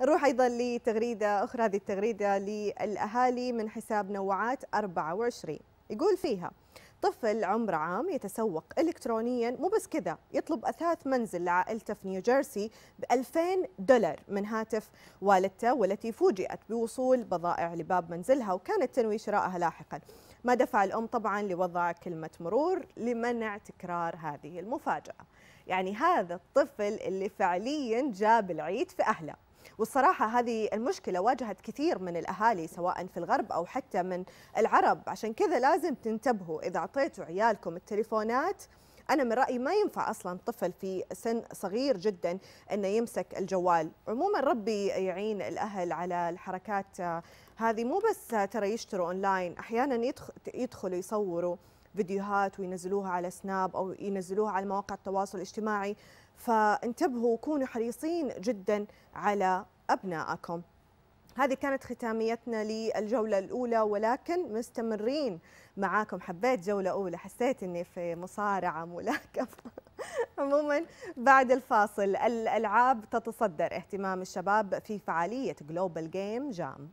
نروح أيضا لتغريدة أخرى هذه التغريدة للأهالي من حساب نوعات 24 يقول فيها طفل عمره عام يتسوق إلكترونيا مو بس كذا يطلب أثاث منزل لعائلته في نيوجيرسي ب 2000 دولار من هاتف والدته والتي فوجئت بوصول بضائع لباب منزلها وكانت تنوي شراءها لاحقا ما دفع الأم طبعا لوضع كلمة مرور لمنع تكرار هذه المفاجأة يعني هذا الطفل اللي فعليا جاب العيد في أهله والصراحة هذه المشكلة واجهت كثير من الأهالي سواء في الغرب أو حتى من العرب عشان كذا لازم تنتبهوا إذا أعطيتوا عيالكم التليفونات أنا من رأيي ما ينفع أصلا طفل في سن صغير جدا أنه يمسك الجوال عموما ربي يعين الأهل على الحركات آه، هذه مو بس ترى يشتروا أونلاين أحيانا يدخلوا يصوروا فيديوهات وينزلوها على سناب أو ينزلوها على مواقع التواصل الاجتماعي فانتبهوا وكونوا حريصين جدا على أبنائكم هذه كانت ختاميتنا للجولة الأولى ولكن مستمرين معاكم حبيت جولة أولى حسيت أني في مصارعة ملاكمة عموما بعد الفاصل الألعاب تتصدر اهتمام الشباب في فعالية جلوبال جيم جام